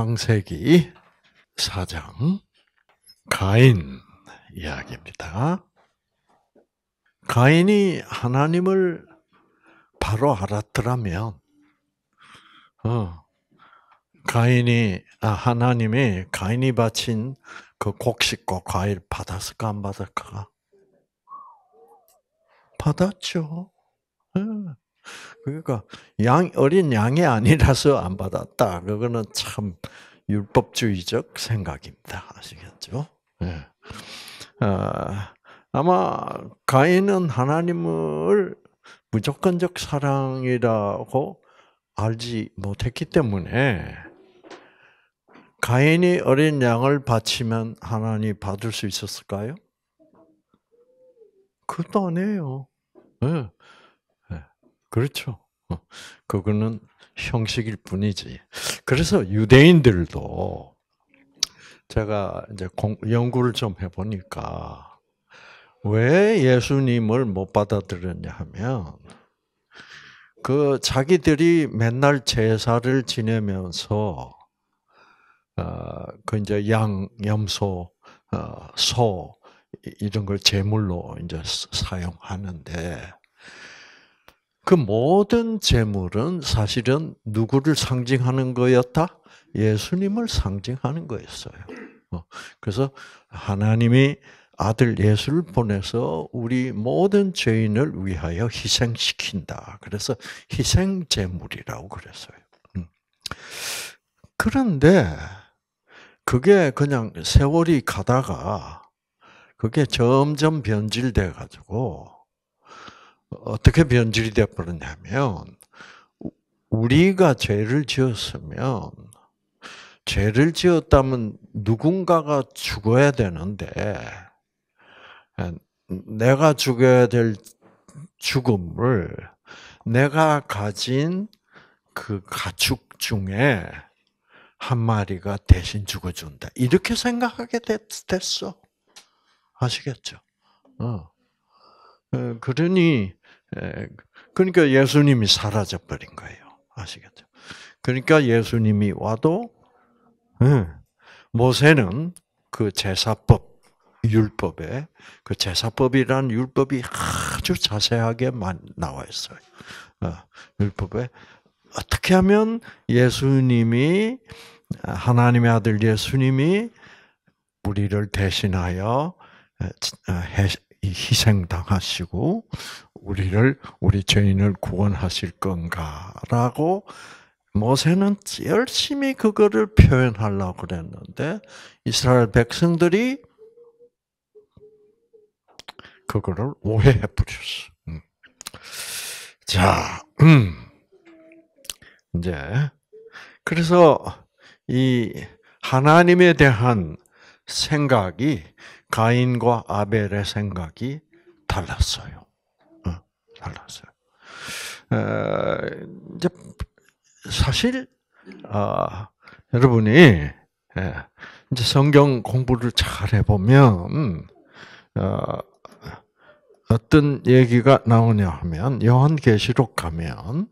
창세기 4장 가인 이야기입니다. 가인이 하나님을 바로 알았더라면, 어, 가인이 아, 하나님이 가인이 바친 그 곡식과 과일 받았을까 안 받았을까? 받았죠. 어. 그러니까 양 어린 양이 아니라서 안 받았다. 그거는 참 율법주의적 생각입니다. 아시겠죠? 네. 아, 아마 가인은 하나님을 무조건적 사랑이라고 알지 못했기 때문에 가인이 어린 양을 바치면 하나님 받을 수 있었을까요? 그것도 아니에요. 네. 그렇죠. 어, 그거는 형식일 뿐이지. 그래서 유대인들도 제가 이제 연구를 좀 해보니까 왜 예수님을 못 받아들였냐 하면 그 자기들이 맨날 제사를 지내면서 어, 그 이제 양, 염소, 어, 소 이런 걸 제물로 이제 사용하는데 그 모든 재물은 사실은 누구를 상징하는 거였다? 예수님을 상징하는 거였어요. 어, 그래서 하나님이 아들 예수를 보내서 우리 모든 죄인을 위하여 희생시킨다. 그래서 희생제물이라고 그랬어요. 음. 그런데 그게 그냥 세월이 가다가 그게 점점 변질돼 가지고 어떻게 변질이 되어 버렸냐면 우리가 죄를 지었으면 죄를 지었다면 누군가가 죽어야 되는데 내가 죽어야 될 죽음을 내가 가진 그 가축 중에 한 마리가 대신 죽어준다. 이렇게 생각하게 됐, 어 아시겠죠? 어. 어 그러니 예, 그러니까 예수님이 사라져 버린 거예요. 아시겠죠? 그러니까 예수님이 와도 예, 모세는 그 제사법 율법에 그 제사법이라는 율법이 아주 자세하게 나와 있어요. 어, 율법에 어떻게 하면 예수님이 하나님의 아들 예수님이 우리를 대신하여 어, 어, 희생당하시고 우리를 우리 죄인을 구원하실 건가라고 모세는 열심히 그거를 표현하려고 그랬는데 이스라엘 백성들이 그거를 오해해 버렸어. 음. 자, 음. 이제 그래서 이 하나님에 대한 생각이 가인과 아벨의 생각이 달랐어요. 어, 달랐어요. 에, 이제 사실 아, 여러분이 예, 이제 성경 공부를 잘 해보면 어, 어떤 얘기가 나오냐 하면 요한계시록 가면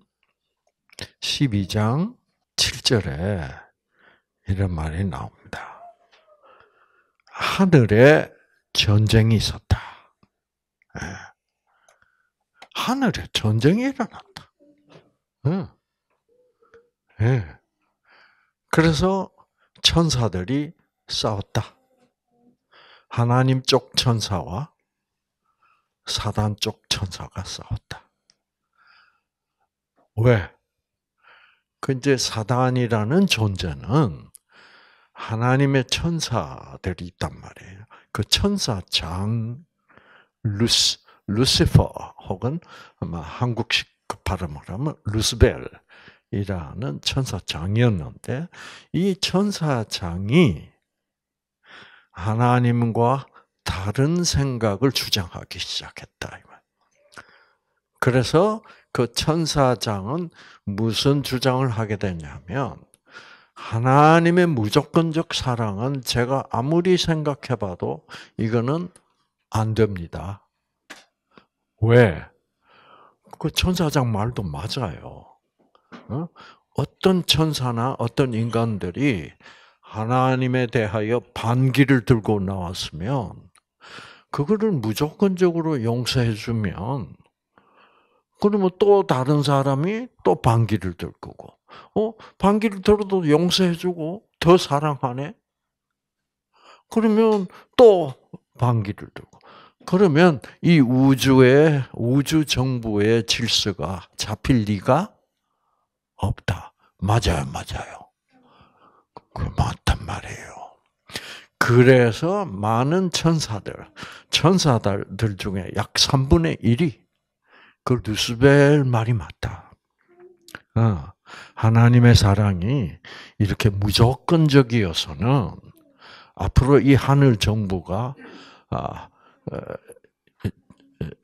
12장 7절에 이런 말이 나옵니다. 하늘에 전쟁이 있었다. 예. 하늘에 전쟁이 일어났다. 응. 예. 그래서 천사들이 싸웠다. 하나님 쪽 천사와 사단 쪽 천사가 싸웠다. 왜? 그 이제 사단이라는 존재는 하나님의 천사들이 있단 말이에요. 그 천사 장 루스 루시퍼 혹은 아마 한국식 그 발음을 하면 루스벨이라는 천사 장이었는데 이 천사 장이 하나님과 다른 생각을 주장하기 시작했다. 그래서 그 천사장은 무슨 주장을 하게 되냐면 하나님의 무조건적 사랑은 제가 아무리 생각해봐도 이거는 안 됩니다. 왜? 그 천사장 말도 맞아요. 어? 어떤 천사나 어떤 인간들이 하나님에 대하여 반기를 들고 나왔으면 그거를 무조건적으로 용서해 주면 그러면 또 다른 사람이 또 반기를 들 거고 어, 반기를 들어도 용서해주고 더 사랑하네? 그러면 또 반기를 들고. 그러면 이 우주의, 우주 정부의 질서가 잡힐 리가 없다. 맞아요, 맞아요. 그 맞단 말이에요. 그래서 많은 천사들, 천사들 중에 약 3분의 1이 그 루스벨 말이 맞다. 어. 하나님의 사랑이 이렇게 무조건적이어서는 앞으로 이 하늘 정부가 아, 어,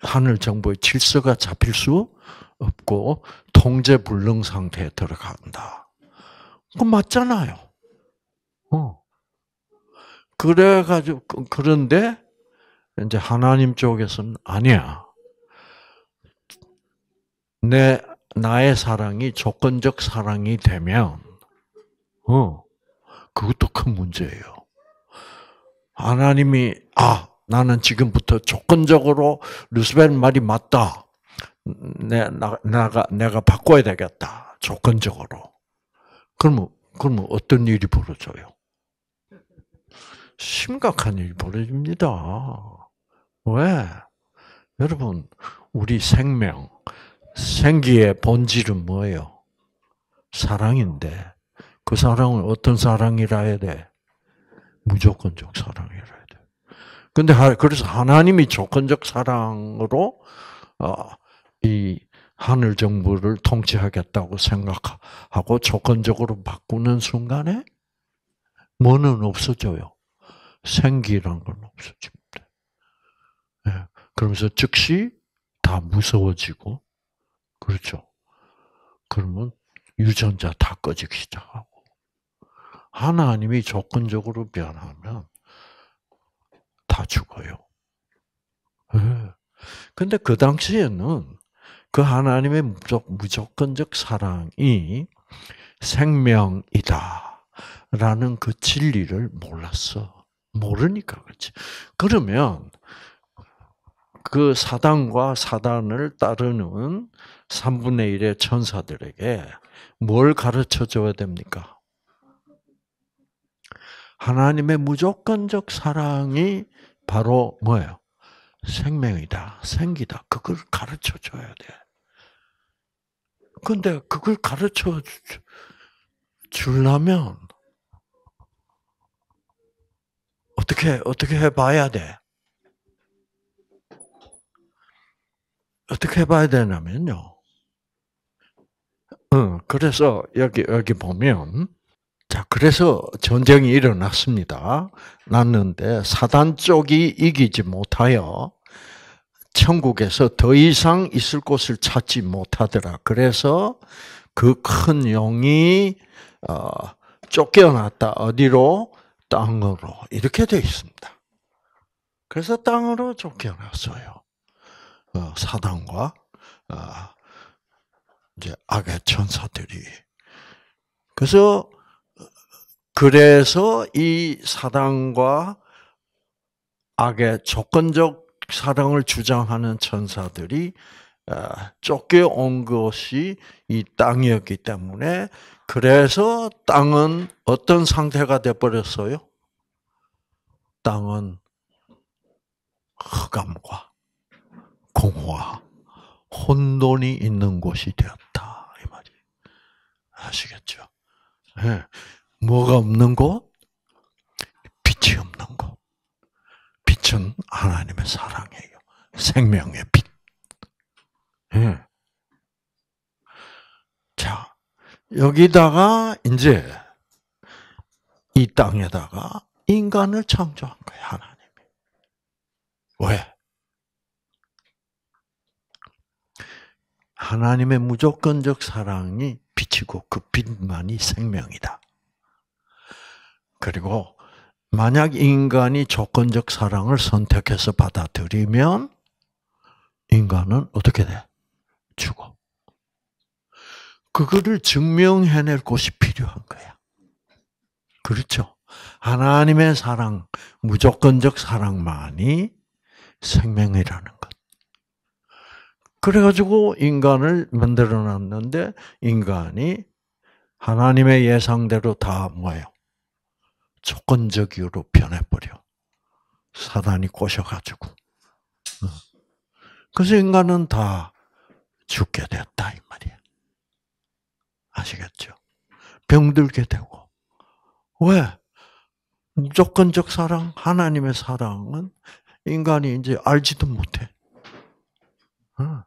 하늘 정부의 질서가 잡힐 수 없고 통제 불능 상태에 들어간다. 그 맞잖아요. 어. 그래가지고 그, 그런데 이제 하나님 쪽에서는 아니야. 내 나의 사랑이 조건적 사랑이 되면, 어, 그것도 큰 문제예요. 하나님이, 아, 나는 지금부터 조건적으로 루스벨 말이 맞다. 내, 나, 가 내가 바꿔야 되겠다. 조건적으로. 그러면, 그러면 어떤 일이 벌어져요? 심각한 일이 벌어집니다. 왜? 여러분, 우리 생명, 생기의 본질은 뭐예요? 사랑인데 그 사랑을 어떤 사랑이라 해야 돼? 무조건적 사랑이라 해야 돼. 근데 그래서 하나님이 조건적 사랑으로 어, 이 하늘 정부를 통치하겠다고 생각하고 조건적으로 바꾸는 순간에 뭐는 없어져요. 생기란 건 없어집니다. 예. 그러면서 즉시 다 무서워지고 그렇죠? 그러면 유전자 다 꺼지기 시작하고 하나님이 조건적으로 변하면 다 죽어요. 예. 근데 그 당시에는 그 하나님의 무조건적 사랑이 생명이다라는 그 진리를 몰랐어. 모르니까 그렇지. 그러면 그 사단과 사단을 따르는 3분의 1의 천사들에게 뭘 가르쳐 줘야 됩니까? 하나님의 무조건적 사랑이 바로 뭐예요? 생명이다, 생기다. 그걸 가르쳐 줘야 돼. 근데 그걸 가르쳐 주려면 어떻게 어떻게 해 봐야 돼? 어떻게 해 봐야 되냐면요. 어, 그래서 여기 여기 보면 자 그래서 전쟁이 일어났습니다. 났는데 사단 쪽이 이기지 못하여 천국에서 더 이상 있을 곳을 찾지 못하더라. 그래서 그 큰 용이 어, 쫓겨났다. 어디로? 땅으로. 이렇게 되어 있습니다. 그래서 땅으로 쫓겨났어요. 어, 사단과 어, 이제 악의 천사들이. 그래서 그래서 이 사당과 악의 조건적 사랑을 주장하는 천사들이 어, 쫓겨온 것이 이 땅이었기 때문에 그래서 땅은 어떤 상태가 되어버렸어요 땅은 흑암과 공허와 혼돈이 있는 곳이 되었다. 이 말이. 아시겠죠? 네. 뭐가 없는 곳? 빛이 없는 곳. 빛은 하나님의 사랑이에요. 생명의 빛. 네. 자, 여기다가 이제 이 땅에다가 인간을 창조한 거예요, 하나님이. 왜? 하나님의 무조건적 사랑이 비치고그 빛만이 생명이다. 그리고 만약 인간이 조건적 사랑을 선택해서 받아들이면 인간은 어떻게 돼? 죽어. 그거를 증명해낼 곳이 필요한 거야. 그렇죠? 하나님의 사랑, 무조건적 사랑만이 생명이라는 것. 그래가지고 인간을 만들어 놨는데 인간이 하나님의 예상대로 다 뭐예요? 조건적 이로 변해버려. 사단이 꼬셔가지고. 그래서 인간은 다 죽게 됐다, 이 말이야. 아시겠죠? 병들게 되고. 왜? 무조건적 사랑, 하나님의 사랑은 인간이 이제 알지도 못해. 어.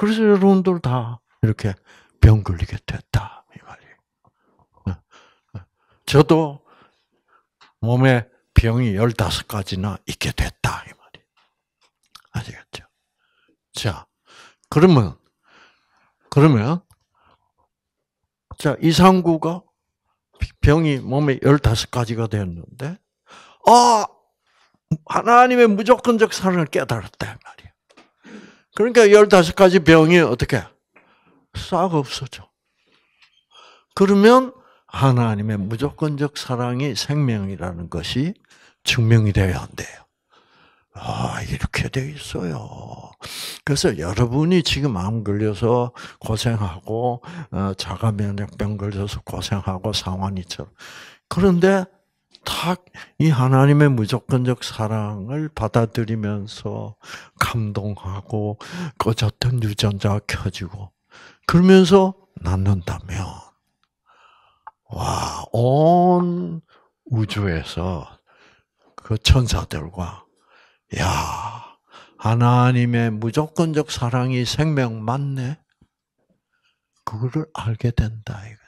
그래서 여러분들 다 이렇게 병 걸리게 됐다. 이 말이에요. 어, 어. 저도 몸에 병이 15가지나 있게 됐다. 이 말이에요. 아시겠죠? 자, 그러면, 그러면, 자, 이상구가 병이 몸에 15가지가 되었는데, 아! 하나님의 무조건적 사랑을 깨달았다. 말이에요. 그러니까 15가지 병이 어떻게? 싹 없어져. 그러면 하나님의 무조건적 사랑이 생명이라는 것이 증명이 되어야 한대요. 아, 이렇게 돼 있어요. 그래서 여러분이 지금 암 걸려서 고생하고, 어, 자가 면역병 걸려서 고생하고, 상환이처럼. 그런데 탁이 하나님의 무조건적 사랑을 받아들이면서 감동하고 꺼졌던 유전자가 켜지고 그러면서 낳는다면 와 온 우주에서 그 천사들과 야 하나님의 무조건적 사랑이 생명 맞네 그거를 알게 된다 이거.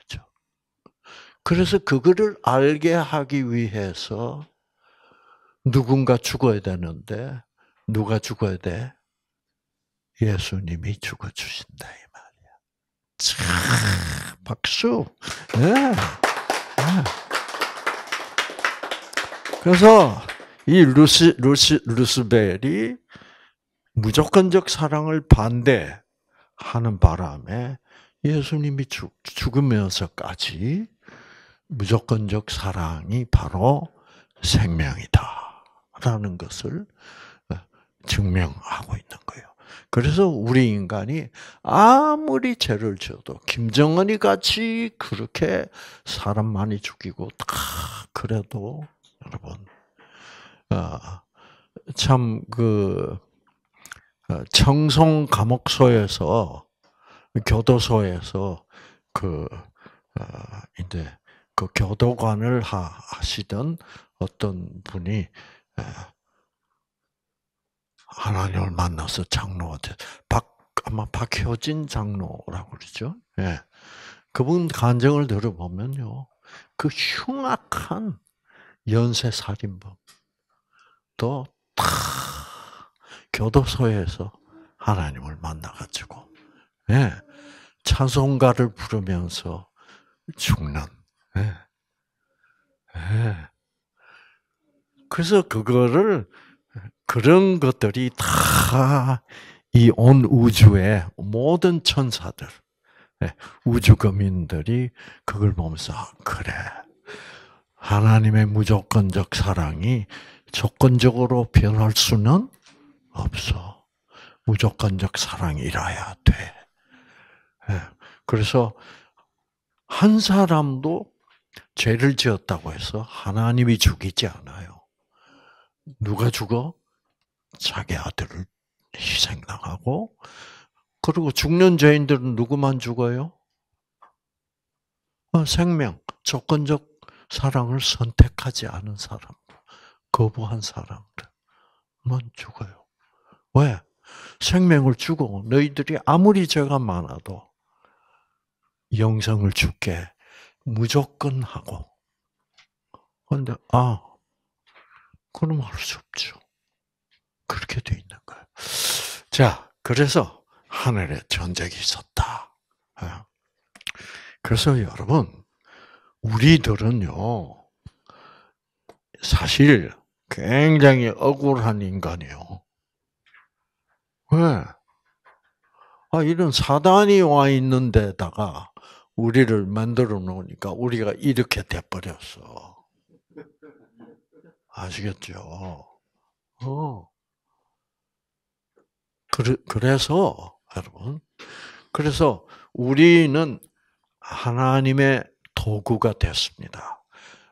그래서 그거를 알게 하기 위해서 누군가 죽어야 되는데 누가 죽어야 돼? 예수님이 죽어 주신다 이 말이야. 참 박수. 네. 네. 그래서 이 루시 루시 루스벨이 무조건적 사랑을 반대하는 바람에 예수님이 죽, 죽으면서까지 무조건적 사랑이 바로 생명이다라는 것을 어, 증명하고 있는 거예요. 그래서 우리 인간이 아무리 죄를 지어도 김정은이 같이 그렇게 사람 많이 죽이고 다 그래도 여러분 어, 참그 어, 청송 감옥소에서 교도소에서 그 이제 그 교도관을 하시던 어떤 분이 하나님을 만나서 장로가 돼. 박 아마 박효진 장로라고 그러죠. 예. 그분 간증을 들어보면요. 그 흉악한 연쇄 살인범 또다 교도소에서 하나님을 만나가지고 예. 찬송가를 부르면서 죽는 예. 예. 그래서 그거를 그런 것들이 다 이 온 우주의 모든 천사들, 예, 우주 거민들이 그걸 보면서 아, 그래 하나님의 무조건적 사랑이 조건적으로 변할 수는 없어. 무조건적 사랑이라야 돼. 그래서 한 사람도 죄를 지었다고 해서 하나님이 죽이지 않아요. 누가 죽어? 자기 아들을 희생당하고 그리고 죽는 죄인들은 누구만 죽어요? 어, 생명, 조건적 사랑을 선택하지 않은 사람, 거부한 사람들만 죽어요. 왜? 생명을 주고 너희들이 아무리 죄가 많아도 영성을 주게 무조건 하고. 근데, 아, 그럼 할수 없죠. 그렇게 돼 있는 거예요. 자, 그래서 하늘에 전쟁이 있었다. 예. 그래서 여러분, 우리들은요, 사실 굉장히 억울한 인간이요. 왜? 아, 이런 사단이 와 있는 데다가 우리를 만들어 놓으니까 우리가 이렇게 돼버렸어. 아시겠죠? 어. 그래, 그래서, 여러분. 그래서 우리는 하나님의 도구가 됐습니다.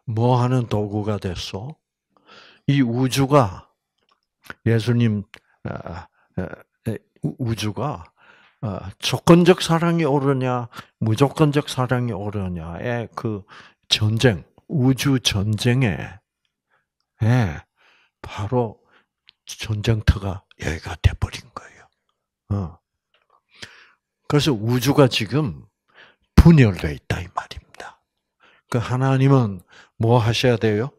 뭐 하는 도구가 됐어? 이 우주가, 예수님, 아, 아, 아, 우주가 어, 조건적 사랑이 오르냐, 무조건적 사랑이 오르냐의 그 전쟁, 우주 전쟁에 예, 바로 전쟁터가 여기가 돼버린 거예요. 어. 그래서 우주가 지금 분열되어 있다 이 말입니다. 그 하나님은 뭐 하셔야 돼요?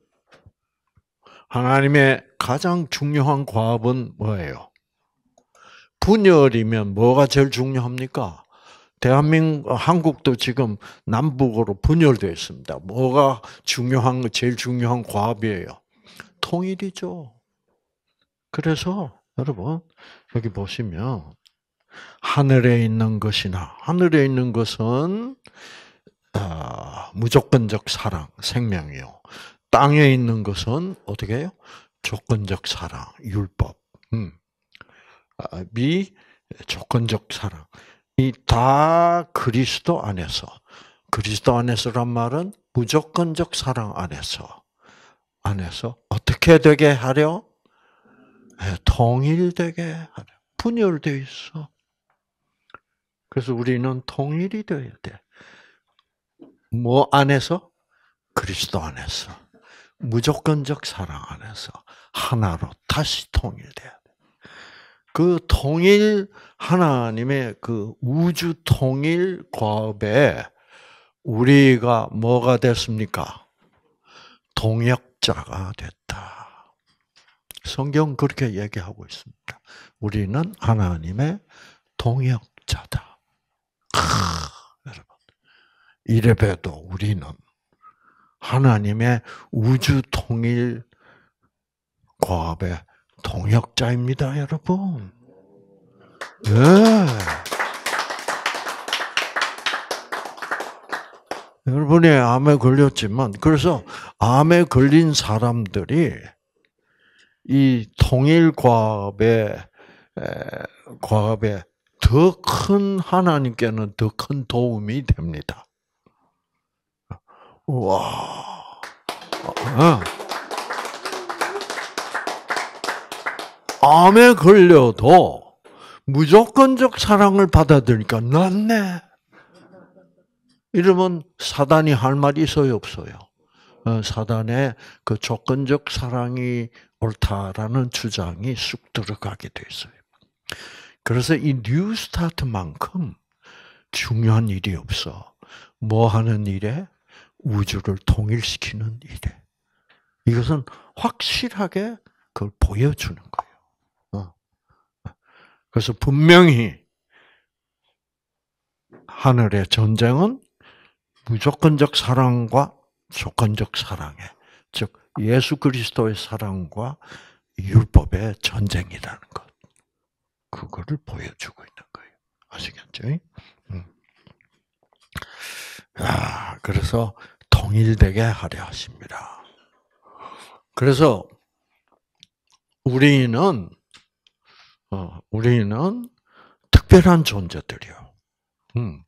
하나님의 가장 중요한 과업은 뭐예요? 분열이면 뭐가 제일 중요합니까? 대한민국, 한국도 지금 남북으로 분열되어 있습니다. 뭐가 중요한, 제일 중요한 과업이에요? 통일이죠. 그래서, 여러분, 여기 보시면, 하늘에 있는 것이나, 하늘에 있는 것은, 아, 무조건적 사랑, 생명이요. 땅에 있는 것은, 어떻게 해요? 조건적 사랑, 율법. 음. 미 조건적 사랑이 다 그리스도 안에서 그리스도 안에서란 말은 무조건적 사랑 안에서 안에서 어떻게 되게 하려 예, 통일되게 하려 분열되어 있어. 그래서 우리는 통일이 되어야 돼. 뭐 안에서? 그리스도 안에서. 무조건적 사랑 안에서 하나로 다시 통일돼야 그 통일 하나님의 그 우주 통일 과업에 우리가 뭐가 됐습니까? 동역자가 됐다. 성경 그렇게 얘기하고 있습니다. 우리는 하나님의 동역자다. 크, 여러분. 이래봬도 우리는 하나님의 우주 통일 과업에 동역자입니다, 여러분. 예. 여러분이 암에 걸렸지만, 그래서 암에 걸린 사람들이 이 통일과업에, 과업에 더 큰, 하나님께는 더 큰 도움이 됩니다. 와. 어. 어. 암에 걸려도 무조건적 사랑을 받아들니까 낫네. 이러면 사단이 할 말이 있어요, 없어요? 어, 사단의 그 조건적 사랑이 옳다라는 주장이 쑥 들어가게 돼 있어요. 그래서 이 뉴스타트만큼 중요한 일이 없어. 뭐 하는 일에? 우주를 통일시키는 일에. 이것은 확실하게 그걸 보여주는 거예요. 그래서 분명히 하늘의 전쟁은 무조건적 사랑과 조건적 사랑에, 즉 예수 그리스도의 사랑과 율법의 전쟁이라는 것. 그거를 보여주고 있는 거예요. 아시겠죠? 음. 아, 그래서 통일되게 하려 하십니다. 그래서 우리는 어, 우리는 특별한 존재들이요. 음.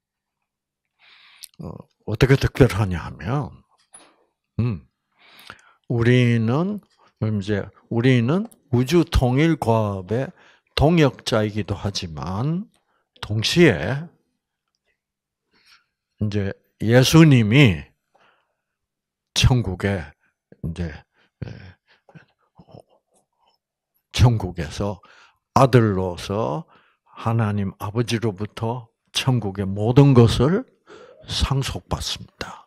어, 떻게 특별하냐 하면, 음. 우리는 이제 우리는 우주 통일 과업의 동역자이기도 하지만 동시에 이제 예수님이 천국에 이제 천국에서 아들로서 하나님 아버지로부터 천국의 모든 것을 상속받습니다.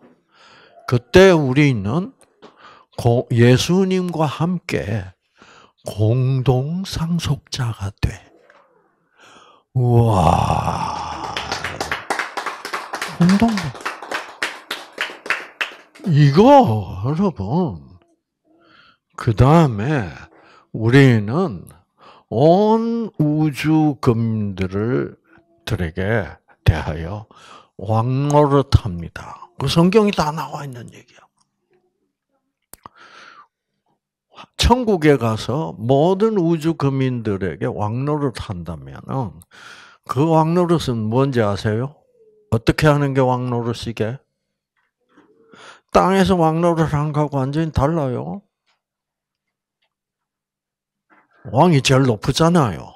그때 우리는 예수님과 함께 공동 상속자가 돼. 우와. 공동. 이거 여러분. 그 다음에 우리는 온 우주 금들을 들에게 대하여 왕노릇합니다. 그 성경이 다 나와 있는 얘기야. 천국에 가서 모든 우주 금인들에게 왕노릇 한다면그 왕노릇은 뭔지 아세요? 어떻게 하는 게 왕노릇이게? 땅에서 왕노릇 한거하고 완전히 달라요. 왕이 제일 높잖아요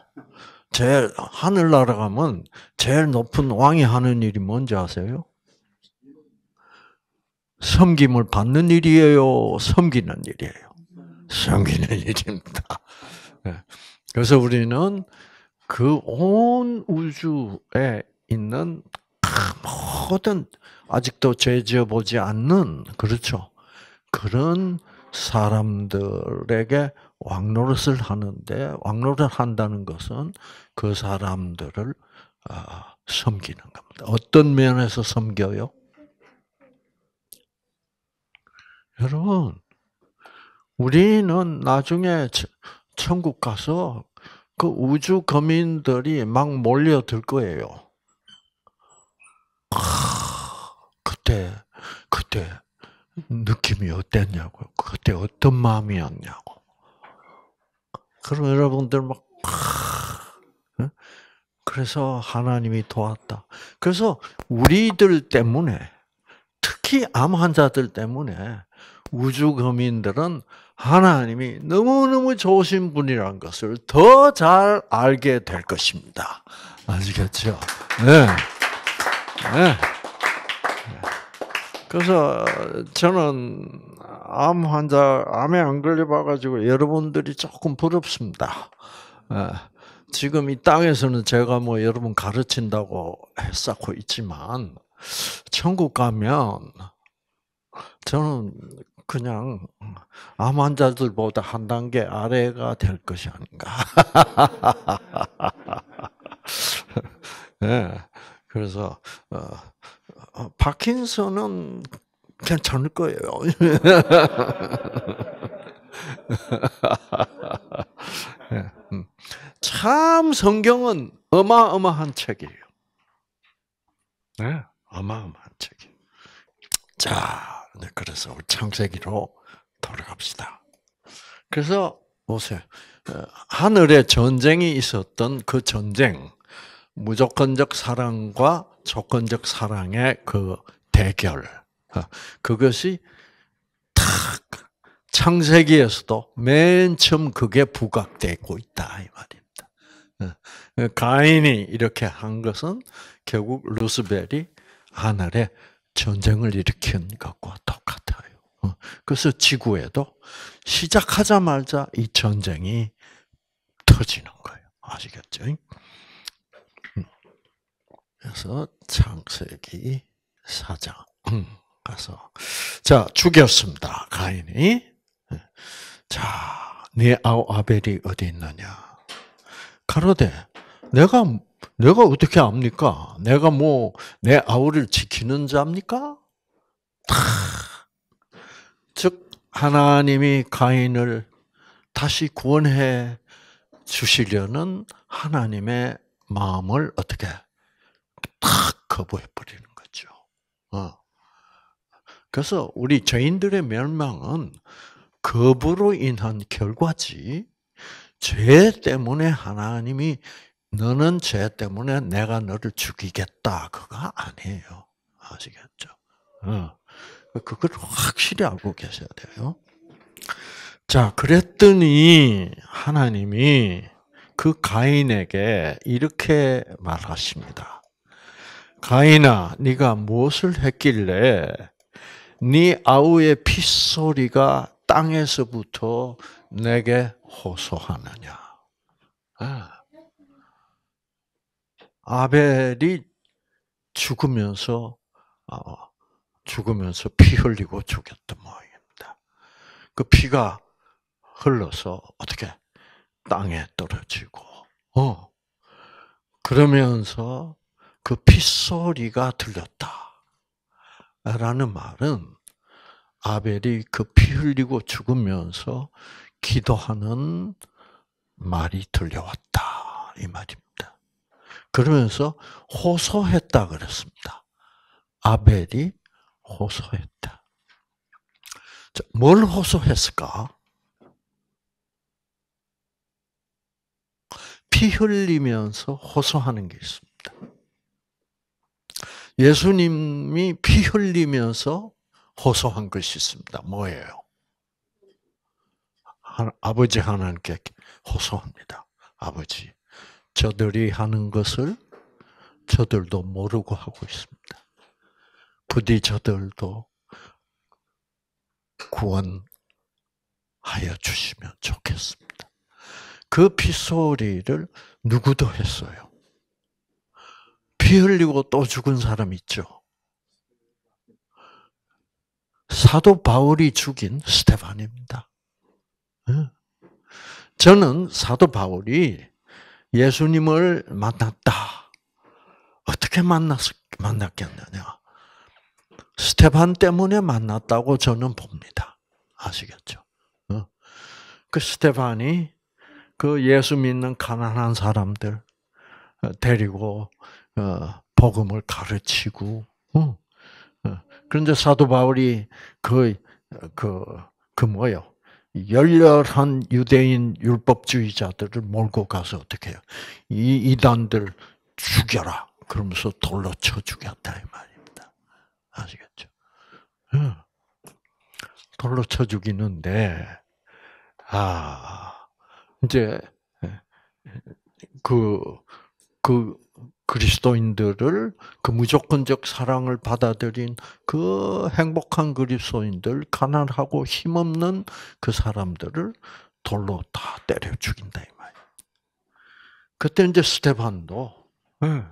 제일 하늘나라 가면 제일 높은 왕이 하는 일이 뭔지 아세요? 섬김을 받는 일이에요. 섬기는 일이에요. 섬기는 일입니다. 네. 그래서 우리는 그 온 우주에 있는 모든 아직도 죄지어 보지 않는 그렇죠 그런 사람들에게 왕노릇을 하는데 왕노릇 을 한다는 것은 그 사람들을 아, 섬기는 겁니다. 어떤 면에서 섬겨요? 여러분, 우리는 나중에 천국 가서 그 우주 거민들이 막 몰려들 거예요. 아, 그때, 그때 느낌이 어땠냐고, 그때 어떤 마음이었냐고. 그럼 여러분들 막 어? 그래서 하나님이 도왔다. 그래서 우리들 때문에 특히 암 환자들 때문에 우주 거민들은 하나님이 너무너무 좋으신 분이란 것을 더 잘 알게 될 것입니다. 아시겠죠? 네. 네. 그래서 저는 암 환자, 암에 안 걸려봐가지고 여러분들이 조금 부럽습니다. 예. 지금 이 땅에서는 제가 뭐 여러분 가르친다고 했었고 있지만, 천국 가면 저는 그냥 암 환자들보다 한 단계 아래가 될 것이 아닌가. 네, 그래서, 어, 어, 박힌선는 괜찮을 거예요. 예, 음. 참 성경은 어마어마한 책이에요. 네, 어마어마한 책이에요. 자, 네, 그래서 창세기로 돌아갑시다. 그래서 보세요. 어, 하늘에 전쟁이 있었던 그 전쟁, 무조건적 사랑과 조건적 사랑의 그 대결 어, 그것이 탁 창세기에서도 맨 처음 그게 부각되 고 있다 이 말입니다. 어, 어, 가인이 이렇게 한 것은 결국 루스벨이 하늘에 전쟁을 일으킨 것과 똑같아요. 그래서 지구에도 시작하자마자 이 전쟁이 터지는 거예요. 아시겠죠? 그래서 창세기 4장 가서 자 죽였습니다 가인이 자네 아우 아벨이 어디 있느냐 가로되 내가 내가 어떻게 압니까 내가 뭐 내 아우를 지키는 자입니까 즉 하나님이 가인을 다시 구원해 주시려는 하나님의 마음을 어떻게 탁 거부해 버리는 거죠. 어. 그래서 우리 죄인들의 멸망은 거부로 인한 결과지 죄 때문에 하나님이 너는 죄 때문에 내가 너를 죽이겠다 그거 아니에요. 아시겠죠? 어. 그걸 확실히 알고 계셔야 돼요. 자, 그랬더니 하나님이 그 가인에게 이렇게 말하십니다. 가인아, 네가 무엇을 했길래 네 아우의 핏소리가 땅에서부터 내게 호소하느냐? 아. 아벨이 죽으면서 어, 죽으면서 피 흘리고 죽였던 모양입니다. 그 피가 흘러서 어떻게 땅에 떨어지고, 어 그러면서 그 핏소리가 들렸다. 라는 말은 아벨이 그 피 흘리고 죽으면서 기도하는 말이 들려왔다. 이 말입니다. 그러면서 호소했다 그랬습니다. 아벨이 호소했다. 자, 뭘 호소했을까? 피 흘리면서 호소하는 게 있습니다. 예수님이 피 흘리면서 호소한 것이 있습니다. 뭐예요? 아버지 하나님께 호소합니다. 아버지, 저들이 하는 것을 저들도 모르고 하고 있습니다. 부디 저들도 구원하여 주시면 좋겠습니다. 그 피소리를 누구도 했어요. 피 흘리고 또 죽은 사람 있죠. 사도 바울이 죽인 스테반입니다. 예? 저는 사도 바울이 예수님을 만났다. 어떻게 만났, 만났겠느냐. 스테반 때문에 만났다고 저는 봅니다. 아시겠죠? 예? 그 스테반이 그 예수 믿는 가난한 사람들 데리고 어, 복음을 가르치고 어. 그런데 사도 바울이 그그그 그 뭐요? 열렬한 유대인 율법주의자들을 몰고 가서 어떻게 해요? 이 이단들 죽여라. 그러면서 돌로 쳐 죽였다 이 말입니다. 아시겠죠? 예. 돌로 쳐 죽이는데 아 이제 그그 예. 그 그리스도인들을 그 무조건적 사랑을 받아들인 그 행복한 그리스도인들, 가난하고 힘없는 그 사람들을 돌로 다 때려 죽인다 이말 그때 이제 스테반도 예.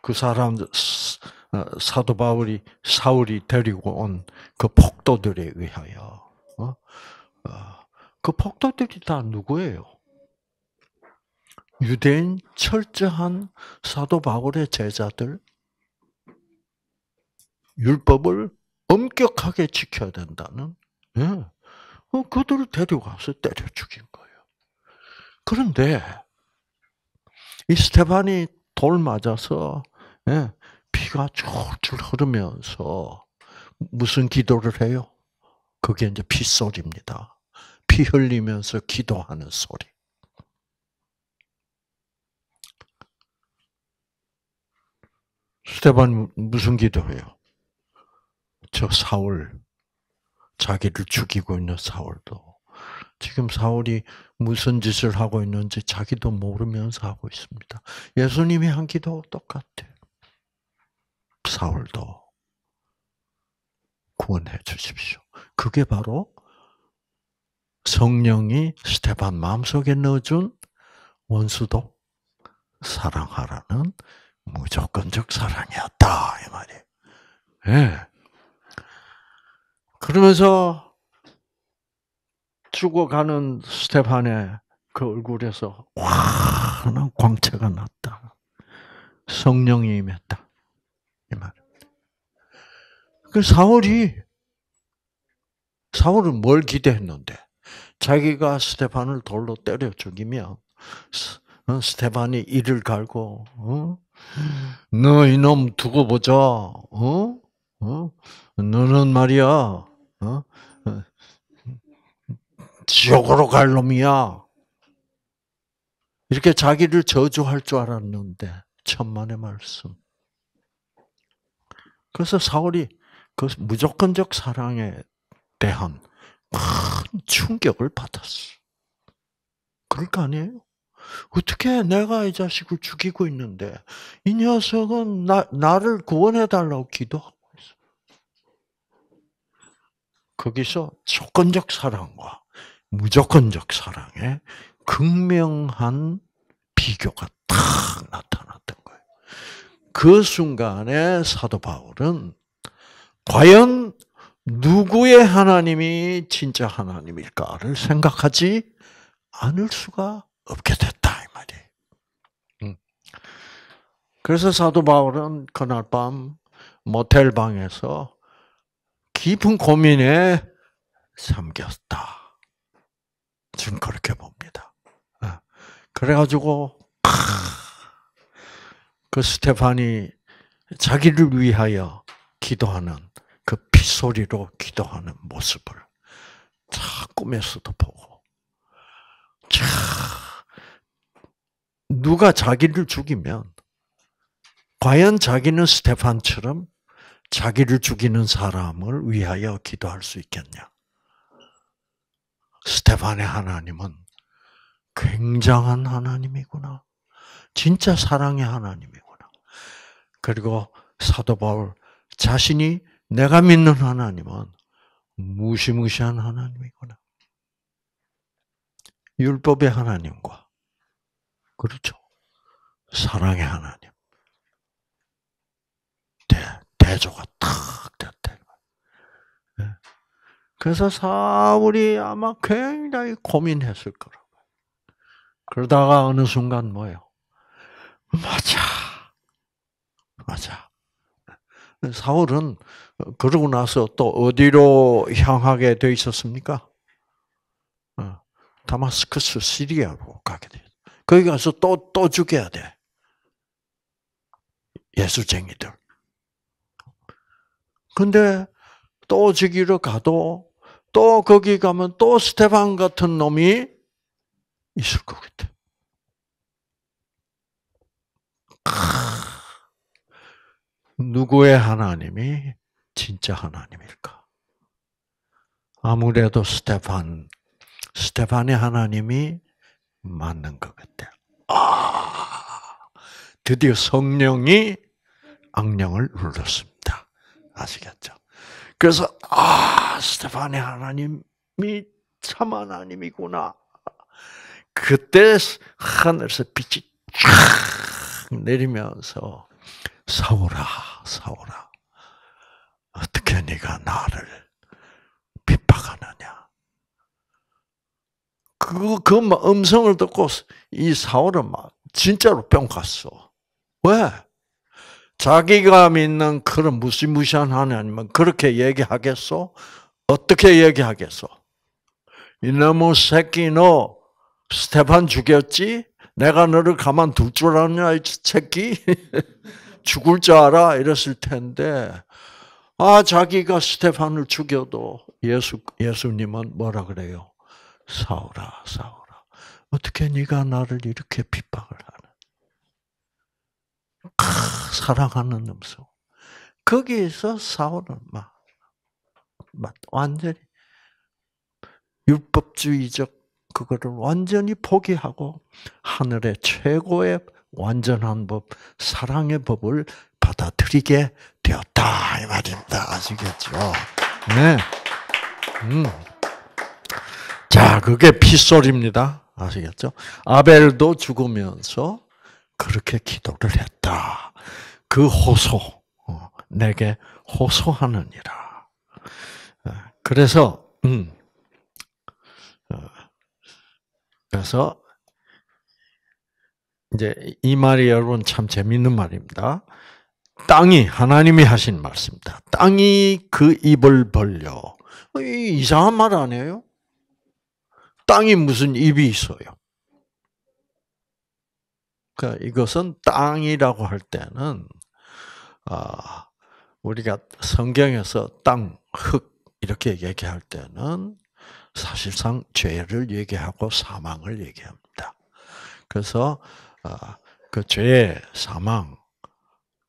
그 사람 어, 사도 바울이 사울이 데리고 온 그 폭도들에 의하여 어? 어, 그 폭도들이 다 누구예요? 유대인 철저한 사도 바울의 제자들 율법을 엄격하게 지켜야 된다는 예. 어, 그들을 데리고가서 때려 죽인 거예요. 그런데 이 스테반이 돌 맞아서 예, 피가 줄줄 흐르면서 무슨 기도를 해요? 그게 이제 피 소리입니다. 피 흘리면서 기도하는 소리. 스테반 무슨 기도해요? 저 사울, 자기를 죽이고 있는 사울도 지금 사울이 무슨 짓을 하고 있는지 자기도 모르면서 하고 있습니다. 예수님이 한 기도 똑같아. 사울도 구원해 주십시오. 그게 바로 성령이 스테반 마음속에 넣어준 원수도 사랑하라는 무조건적 사랑이었다 이 말이에요. 예. 그러면서 죽어가는 스테판의 그 얼굴에서 환한 광채가 났다. 성령이 임했다. 이 말. 그 사울이 사울은 뭘 기대했는데 자기가 스테판을 돌로 때려 죽이면 어, 스테반이 이를 갈고 어? 너 이놈 두고 보자. 어? 어? 너는 말이야. 어? 지옥으로 갈 놈이야. 이렇게 자기를 저주할 줄 알았는데 천만의 말씀. 그래서 사울이 그 무조건적 사랑에 대한 큰 충격을 받았어. 그럴 거 아니에요? 어떻게 내가 이 자식을 죽이고 있는데 이 녀석은 나, 나를 구원해 달라고 기도하고 있어. 거기서 조건적 사랑과 무조건적 사랑의 극명한 비교가 탁 나타났던 거예요. 그 순간에 사도 바울은 과연 누구의 하나님이 진짜 하나님일까를 생각하지 않을 수가 없게 됐다. 그래서 사도 바울은 그날 밤 모텔 방에서 깊은 고민에 잠겼다 지금 그렇게 봅니다. 예. 그래가지고 그 스테판이 자기를 위하여 기도하는 그 빗소리로 기도하는 모습을 자 꿈에서도 보고 자 누가 자기를 죽이면 과연 자기는 스테판처럼 자기를 죽이는 사람을 위하여 기도할 수 있겠냐? 스테판의 하나님은 굉장한 하나님이구나. 진짜 사랑의 하나님이구나. 그리고 사도 바울 자신이 내가 믿는 하나님은 무시무시한 하나님이구나. 율법의 하나님과 그렇죠. 사랑의 하나님. 대조가 탁됐대 예. 그래서 사울이 아마 굉장히 고민했을 거라고. 그러다가 어느 순간 뭐예요? 맞아. 맞아. 예. 사울은 그러고 나서 또 어디로 향하게 돼 있었습니까? 예. 다마스크스 시리아로 가게 돼. 거기 가서 또, 또 죽여야 돼. 예수쟁이들. 근데 또 저기로 가도 또 거기 가면 또 스테반 같은 놈이 있을 것 같아. 누구의 하나님이 진짜 하나님일까? 아무래도 스테판, 스테판의 하나님이 맞는 것 같아. 아, 드디어 성령이 악령을 눌렀습니다. 아시겠죠? 그래서 아 스테파니 하나님이 참 하나님이구나. 그때 하늘에서 빛이 쫙 내리면서 사오라 사오라 어떻게 네가 나를 핍박하느냐? 그, 그 음성을 듣고 이 사울은 막 진짜로 뿅 갔어. 왜? 자기가 믿는 그런 무시무시한 하나님은 그렇게 얘기하겠어? 어떻게 얘기하겠어? 이놈의 새끼 너 스테판 죽였지? 내가 너를 가만둘 줄 아냐 이 새끼? 죽을 줄 알아? 이랬을 텐데 아 자기가 스테판을 죽여도 예수 예수님은 뭐라 그래요? 사오라 사오라 어떻게 네가 나를 이렇게 핍박을 하? 크, 사랑하는 음성. 거기에서 사울은 막, 막 완전히 율법주의적 그거를 완전히 포기하고 하늘의 최고의 완전한 법, 사랑의 법을 받아들이게 되었다 이 말입니다. 아시겠죠? 네. 음. 자, 그게 핏소리입니다. 아시겠죠? 아벨도 죽으면서 그렇게 기도를 했다. 그 호소, 어, 내게 호소하느니라. 어, 그래서, 음, 어, 그래서, 이제 이 말이 여러분 참 재밌는 말입니다. 땅이, 하나님이 하신 말씀입니다. 땅이 그 입을 벌려. 이상한 말 아니에요? 땅이 무슨 입이 있어요? 그러니까 이것은 땅이라고 할 때는 아 우리가 성경에서 땅, 흙 이렇게 얘기할 때는 사실상 죄를 얘기하고 사망을 얘기합니다. 그래서 아, 그 죄, 사망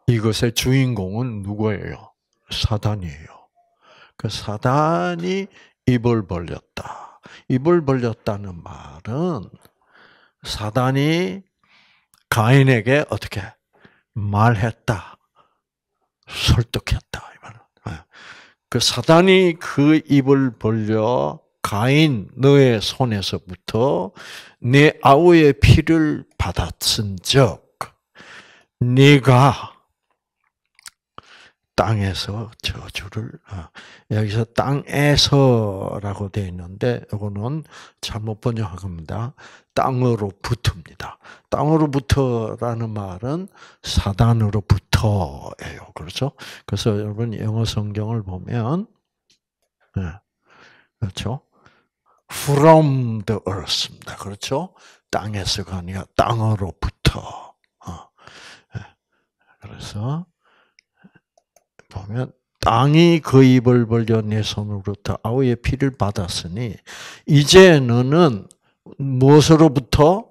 이것의 주인공은 누구예요? 사단이에요. 그 사단이 입을 벌렸다. 입을 벌렸다는 말은 사단이 가인에게 어떻게 말했다, 설득했다 예. 그 사단이 그 입을 벌려 가인 너의 손에서부터 네 아우의 피를 받았은즉 네가 땅에서 저주를 어, 여기서 땅에서라고 되어 있는데 이거는 잘못 번역한 겁니다. 땅으로붙습니다 땅으로부터라는 말은 사단으로부터예요. 그렇죠? 그래서 여러분 영어 성경을 보면 예, 그렇죠? From the earth입니다. 그렇죠? 땅에서가 아니라 땅으로부터. 어, 예, 그래서 보면 땅이 그 입을 벌려 내 손으로부터 아우의 피를 받았으니 이제 너는 무엇으로부터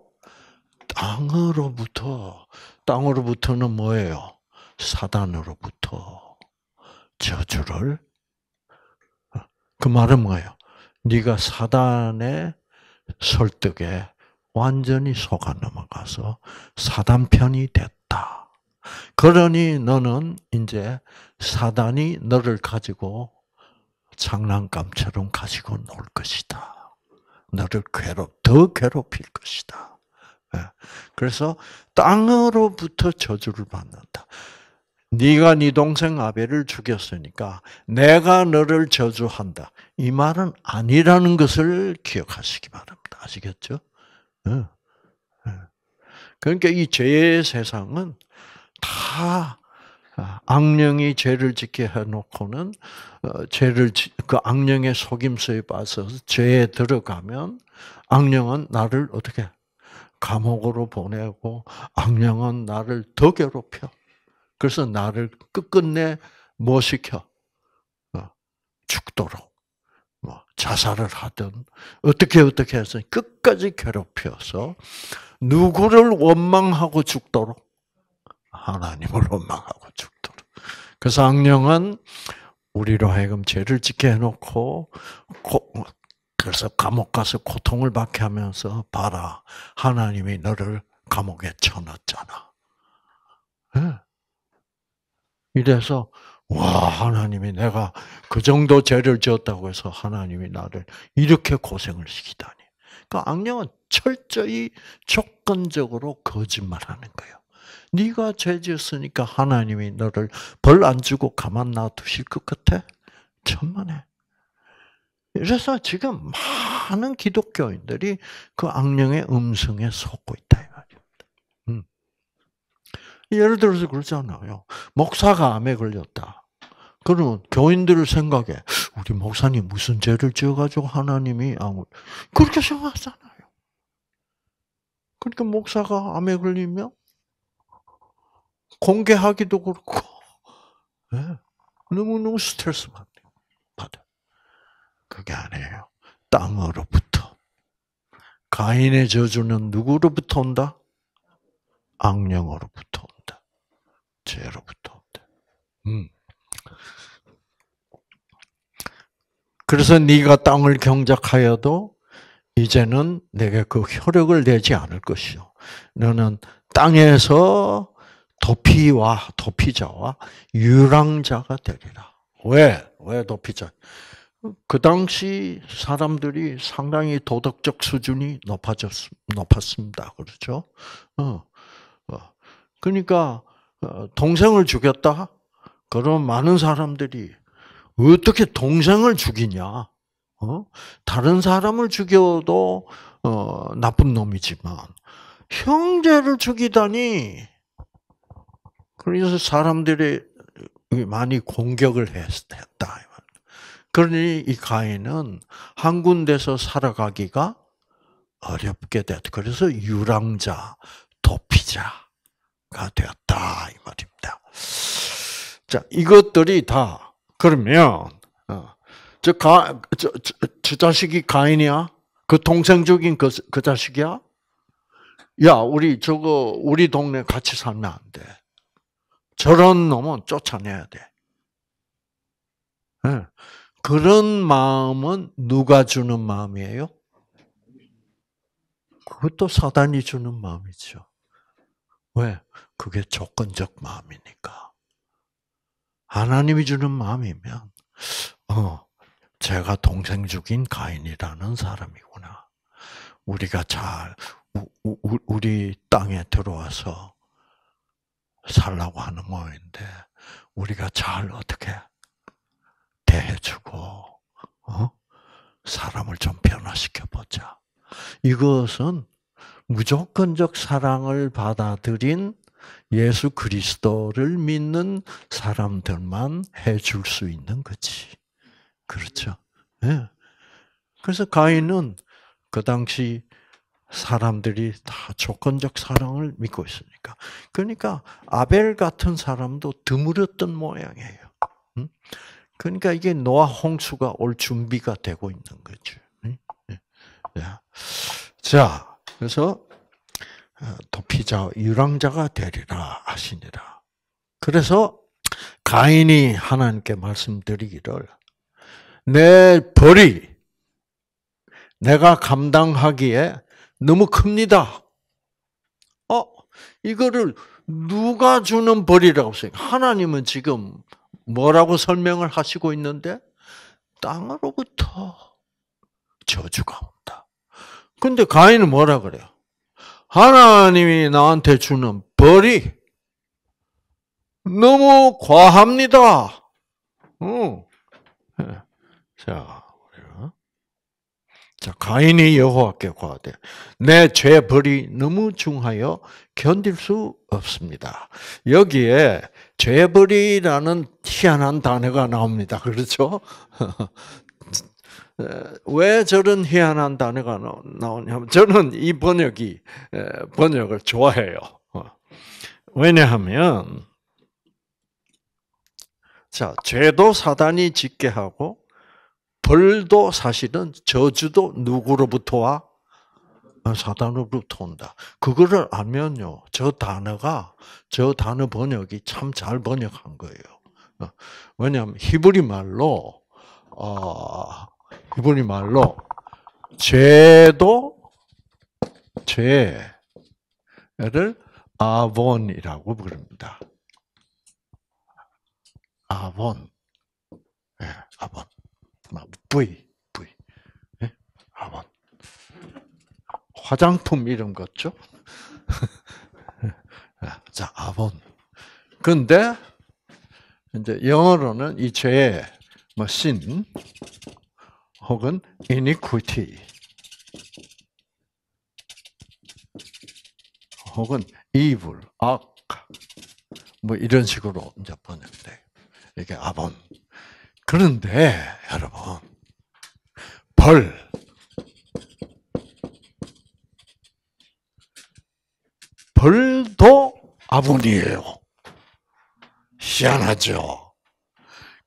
땅으로부터 땅으로부터는 뭐예요? 사단으로부터 저주를 그 말은 뭐예요? 네가 사단의 설득에 완전히 속아 넘어가서 사단 편이 됐다. 그러니 너는 이제 사단이 너를 가지고 장난감처럼 가지고 놀 것이다. 너를 괴롭, 더 괴롭힐 것이다. 예. 그래서 땅으로부터 저주를 받는다. 네가 네 동생 아벨을 죽였으니까 내가 너를 저주한다. 이 말은 아니라는 것을 기억하시기 바랍니다. 아시겠죠? 예. 예. 그러니까 이 죄의 세상은 다 아, 악령이 죄를 짓게 해놓고는 어, 죄를 그 악령의 속임수에 빠서 죄에 들어가면 악령은 나를 어떻게 감옥으로 보내고 악령은 나를 더 괴롭혀. 그래서 나를 끝끝내 뭐 시켜 어, 죽도록 뭐 자살을 하든 어떻게 어떻게 해서 끝까지 괴롭혀서 누구를 원망하고 죽도록 하나님을 원망하고 죽도록. 그래서 악령은 우리로 하여금 죄를 짓게 해놓고 그래서 감옥 가서 고통을 받게 하면서 봐라 하나님이 너를 감옥에 쳐넣잖아. 네. 이래서 와 하나님이 내가 그 정도 죄를 지었다고 해서 하나님이 나를 이렇게 고생을 시키다니. 그 악령은 철저히 조건적으로 거짓말하는 거예요. 네가 죄지었으니까 하나님이 너를 벌 안 주고 가만 놔두실 것 같아? 천만에. 그래서 지금 많은 기독교인들이 그 악령의 음성에 속고 있다 이 말입니다. 음. 예를 들어서 그러잖아요. 목사가 암에 걸렸다. 그러면 교인들을 생각해 우리 목사님 무슨 죄를 지어가지고 하나님이 암을 그렇게 생각하잖아요. 그러니까 목사가 암에 걸리면 공개하기도 그렇고 너무너무 예. 스트레스 받아. 그게 아니에요. 땅으로부터. 가인의 저주는 누구로부터 온다? 악령으로부터 온다. 죄로부터 온다. 음. 그래서 네가 땅을 경작하여도 이제는 내게 그 효력을 내지 않을 것이요. 너는 땅에서 도피와 도피자와 유랑자가 되리라. 왜? 왜 도피자? 그 당시 사람들이 상당히 도덕적 수준이 높아졌 높았습니다. 그렇죠? 어. 어. 그러니까 어, 동생을 죽였다. 그럼 많은 사람들이 어떻게 동생을 죽이냐? 어? 다른 사람을 죽여도 어, 나쁜 놈이지만 형제를 죽이다니 그래서 그러니까 사람들이 많이 공격을 했다. 그러니 이 가인은 한 군데서 살아가기가 어렵게 됐다. 그래서 유랑자, 도피자가 되었다. 이 말입니다. 자, 이것들이 다, 그러면, 어, 저, 가, 저, 저, 저 자식이 가인이야? 그 동생적인 그, 그 자식이야? 야, 우리 저거, 우리 동네 같이 살면 안 돼. 저런 놈은 쫓아내야 돼. 예. 그런 마음은 누가 주는 마음이에요? 그것도 사단이 주는 마음이죠. 왜? 그게 조건적 마음이니까. 하나님이 주는 마음이면, 어, 제가 동생 죽인 가인이라는 사람이구나. 우리가 잘, 우, 우, 우리 땅에 들어와서 살라고 하는 모양인데 우리가 잘 어떻게 대해주고 어? 사람을 좀 변화시켜 보자. 이것은 무조건적 사랑을 받아들인 예수 그리스도를 믿는 사람들만 해줄 수 있는 거지. 그렇죠. 네. 그래서 가인은 그 당시 사람들이 다 조건적 사랑을 믿고 있으니까. 그러니까 아벨 같은 사람도 드물었던 모양이에요. 그러니까 이게 노아 홍수가 올 준비가 되고 있는 거죠. 예. 예. 자, 그래서 어, 도피자 유랑자가 되리라 하시니라. 그래서 가인이 하나님께 말씀드리기를 내 벌이 내가 감당하기에 너무 큽니다. 어, 이거를 누가 주는 벌이라고 써요? 하나님은 지금 뭐라고 설명을 하시고 있는데 땅으로부터 저주가 온다. 근데 가인은 뭐라 그래요? 하나님이 나한테 주는 벌이 너무 과합니다. 응. 예. 자, 자, 가인이 여호와께 과하되내 죄벌이 너무 중하여 견딜 수 없습니다. 여기에 죄벌이라는 희한한 단어가 나옵니다. 그렇죠? 왜 저런 희한한 단어가 나오냐면 저는 이 번역이 번역을 좋아해요. 어. 왜냐하면 자, 죄도 사단이 짓게 하고 벌도 사실은 저주도 누구로부터 와? 아, 사단으로부터 온다. 그거를 알면요, 저 단어가, 저 단어 번역이 참 잘 번역한 거예요. 어, 왜냐하면 히브리 말로, 어, 히브리 말로, 죄도, 죄를 아본이라고 부릅니다. 아본. 예, 아본. 막 V V 예? 아멘. 화장품 이름 같죠? 예. 자 아본. 근데 이제 영어로는 이 죄의 뭐신 혹은 iniquity 혹은 evil 악뭐 이런 식으로 이제 번역돼. 이게 아본. 그런데 여러분 벌 벌도 아군이에요. 희한하죠.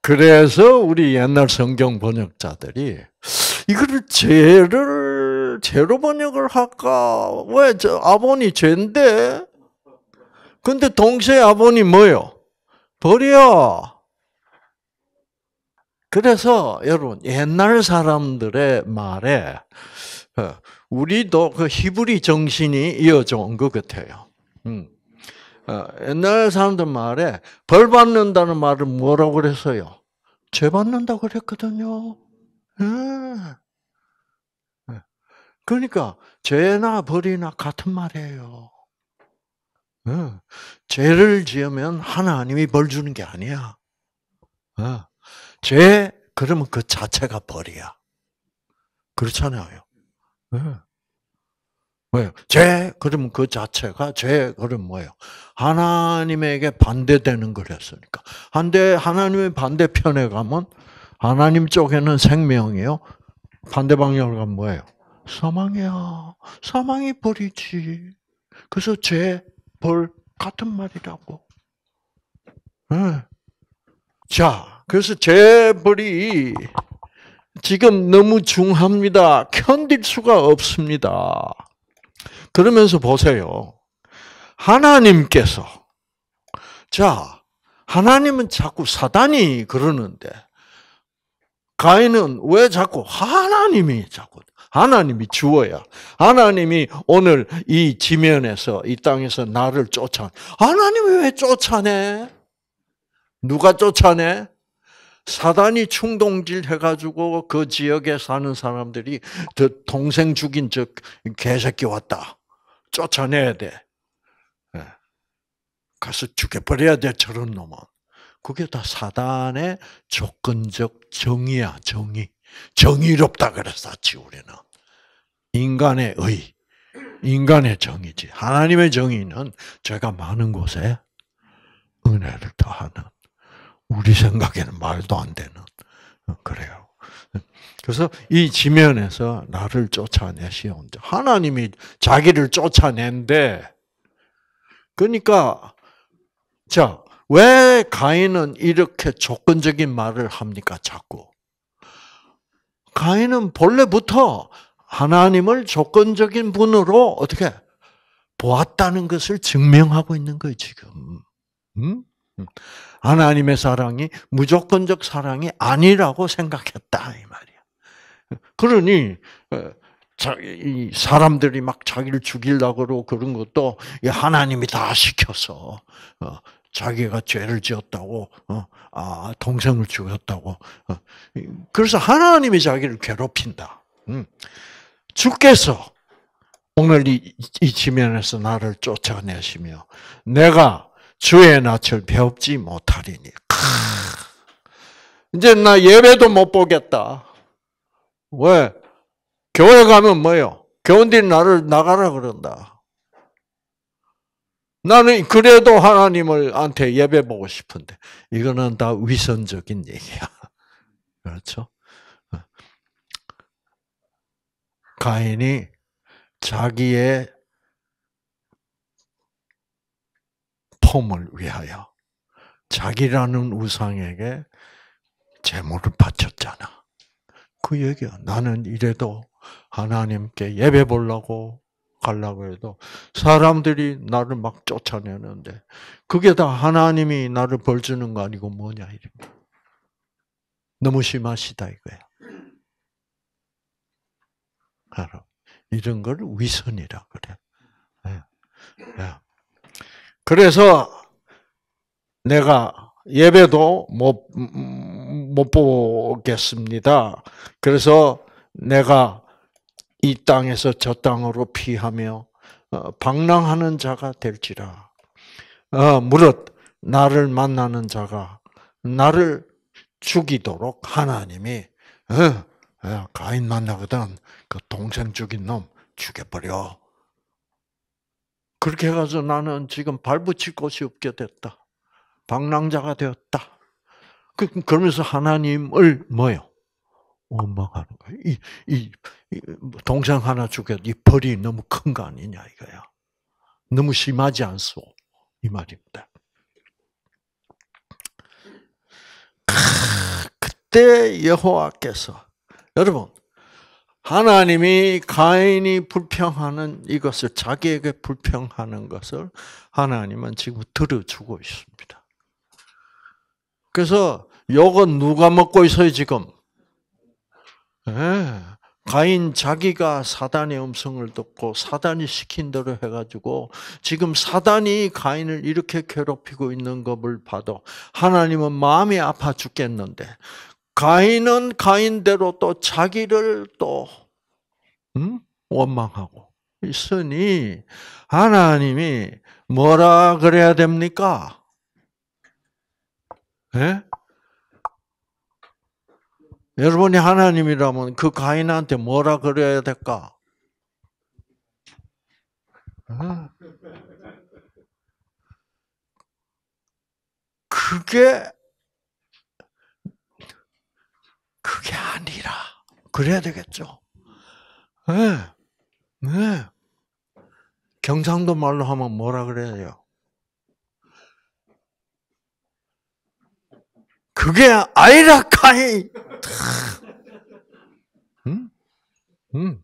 그래서 우리 옛날 성경 번역자들이 이거를 죄를 죄로 번역을 할까? 왜 저 아본이 죄인데? 근데 동시에 아본이 뭐요? 벌이야. 그래서 여러분 옛날 사람들의 말에 어, 우리도 그 히브리 정신이 이어져 온 것 같아요. 음. 어, 옛날 사람들 말에 벌 받는다는 말을 뭐라고 그랬어요? 죄 받는다고 그랬거든요. 예. 예. 그러니까 죄나 벌이나 같은 말이에요. 예. 죄를 지으면 하나님이 벌 주는 게 아니야. 죄, 그러면 그 자체가 벌이야. 그렇잖아요. 네. 왜 죄, 그러면 그 자체가, 죄, 그럼 뭐예요? 하나님에게 반대되는 걸 했으니까. 한데, 하나님의 반대편에 가면, 하나님 쪽에는 생명이요. 반대 방향으로 가면 뭐예요? 사망이야. 사망이 벌이지. 그래서 죄, 벌, 같은 말이라고. 네. 자, 그래서 재벌이 지금 너무 중합니다. 견딜 수가 없습니다. 그러면서 보세요. 하나님께서 자, 하나님은 자꾸 사단이 그러는데 가인은 왜 자꾸 하나님이 자꾸 하나님이 주어야 하나님이 오늘 이 지면에서 이 땅에서 나를 쫓아 하나님이 왜 쫓아내? 누가 쫓아내? 사단이 충동질 해가지고 그 지역에 사는 사람들이 동생 죽인 저 개새끼 왔다. 쫓아내야 돼. 예. 가서 죽여버려야 돼, 저런 놈은. 그게 다 사단의 조건적 정의야, 정의. 정의롭다 그랬었지, 우리는. 인간의 의. 인간의 정의지. 하나님의 정의는 제가 많은 곳에 은혜를 더하는. 우리 생각에는 말도 안 되는 어, 그래요. 그래서 이 지면에서 나를 쫓아내시온다. 하나님이 자기를 쫓아낸데 그러니까 자, 왜 가인은 이렇게 조건적인 말을 합니까? 자꾸. 가인은 본래부터 하나님을 조건적인 분으로 어떻게 보았다는 것을 증명하고 있는 거예요, 지금. 음? 하나님의 사랑이 무조건적 사랑이 아니라고 생각했다 이 말이야. 그러니 어, 자기 사람들이 막 자기를 죽이려고 그런 것도 하나님이 다 시켜서 어, 자기가 죄를 지었다고 어, 아 동생을 죽였다고 그래서 하나님이 자기를 괴롭힌다. 음. 주께서 오늘 이 지면에서 나를 쫓아내시며 내가 주의 낯을 배지 못하리니. 이제 나 예배도 못 보겠다. 왜? 교회 가면 뭐요? 교인들이 나를 나가라 그런다. 나는 그래도 하나님을 한테 예배 보고 싶은데 이거는 다 위선적인 얘기야. 그렇죠? 어. 가인이 자기의 폼을 위하여 자기라는 우상에게 제물을 바쳤잖아. 그 얘기야. 나는 이래도 하나님께 예배 보려고 가려고 해도 사람들이 나를 막 쫓아내는데 그게 다 하나님이 나를 벌 주는 거 아니고 뭐냐 이런 너무 심하시다 이거야. 알아. 이런 걸 위선이라 그래. 예. 예. 그래서 내가 예배도 못, 못 보겠습니다. 그래서 내가 이 땅에서 저 땅으로 피하며 어, 방랑하는 자가 될지라. 어, 무릇 나를 만나는 자가 나를 죽이도록 하나님이 어, 가인 만나거든 그 동생 죽인 놈 죽여버려. 그렇게 해가지고 나는 지금 발붙일 곳이 없게 됐다. 방랑자가 되었다. 그, 그러면서 하나님을 뭐요? 원망하는 거예 이, 이, 이 동생 하나 죽여도 이 벌이 너무 큰 거 아니냐 이거야. 너무 심하지 않소. 이 말입니다. 크, 그때 여호와께서 여러분 하나님이 가인이 불평하는 이것을 자기에게 불평하는 것을 하나님은 지금 들어주고 있습니다. 그래서 요건 누가 먹고 있어요 지금? 네. 가인 자기가 사단의 음성을 듣고 사단이 시킨 대로 해가지고 지금 사단이 가인을 이렇게 괴롭히고 있는 것을 봐도 하나님은 마음이 아파 죽겠는데 가인은 가인대로 또 자기를 또 음? 원망하고 있으니 하나님이 뭐라 그래야 됩니까? 예? 여러분이 하나님이라면 그 가인한테 뭐라 그래야 될까? 어? 그게 그게 아니라 그래야 되겠죠. 네. 네. 경상도 말로 하면 뭐라 그래요? 그게 아이라카이. 음? 음.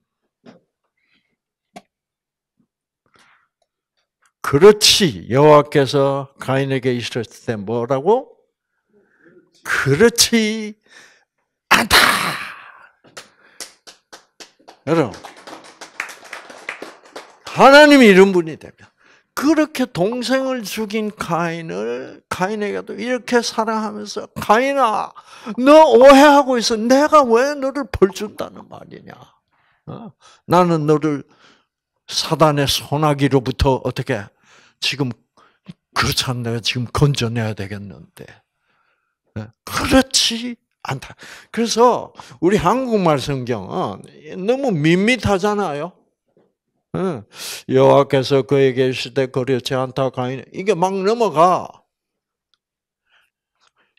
그렇지 여호와께서 가인에게 있었을 때 뭐라고? 그렇지 않다. 여러분, 하나님이 이런 분이 됩니다. 그렇게 동생을 죽인 가인을 가인에게도 이렇게 사랑하면서 가인아 너 오해하고 있어. 내가 왜 너를 벌 준다는 말이냐? 어? 나는 너를 사단의 소나기로부터 어떻게 지금 그렇지 않나요 지금 건져내야 되겠는데. 어? 그렇지 않다. 그래서 우리 한국말 성경은 너무 밋밋하잖아요. 여호와께서 그에게 시대 거려치 않다 가인 이게 막 넘어가.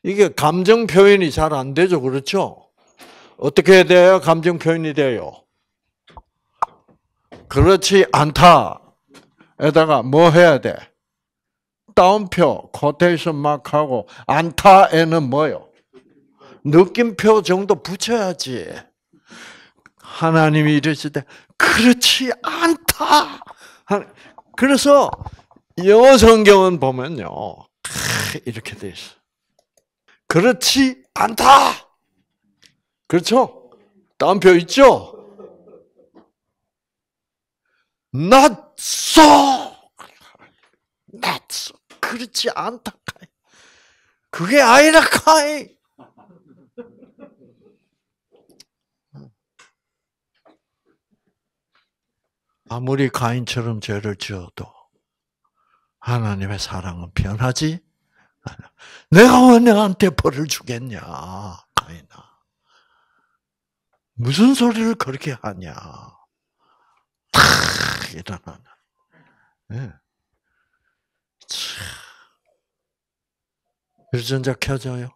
이게 감정 표현이 잘 안 되죠, 그렇죠? 어떻게 돼요? 감정 표현이 돼요. 그렇지 않다에다가 뭐 해야 돼? 다운표, 코테이션 마크하고 안타에는 뭐요? 느낌표 정도 붙여야지. 하나님이 이랬을 때 그렇지 않다. 그래서 영어 성경은 보면요 이렇게 돼 있어. 그렇지 않다. 그렇죠? 다표 있죠? Not so. Not so. 그렇지 않다. 그게 아니라 카이. 아무리 가인처럼 죄를 지어도 하나님의 사랑은 변하지 않아. 내가 왜 내한테 벌을 주겠냐, 가인아. 무슨 소리를 그렇게 하냐. 탁 일어나는. 네. 유전자 켜져요.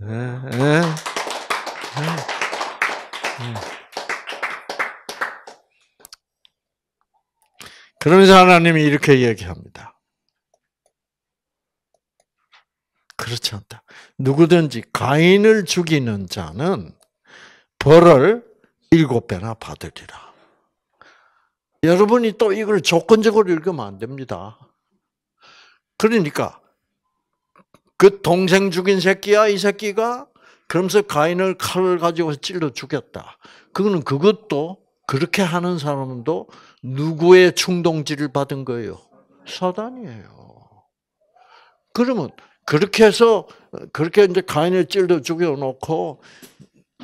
네. 네. 네. 그러면서 하나님이 이렇게 얘기합니다. 그렇지 않다. 누구든지 가인을 죽이는 자는 벌을 일곱 배나 받으리라. 여러분이 또 이걸 조건적으로 읽으면 안 됩니다. 그러니까 그 동생 죽인 새끼야 이 새끼가 그러면서 가인을 칼을 가지고 찔러 죽였다. 그거는 그것도 그렇게 하는 사람도 누구의 충동질을 받은 거예요? 사단이에요. 그러면 그렇게 해서 그렇게 이제 가인을 찔러 죽여놓고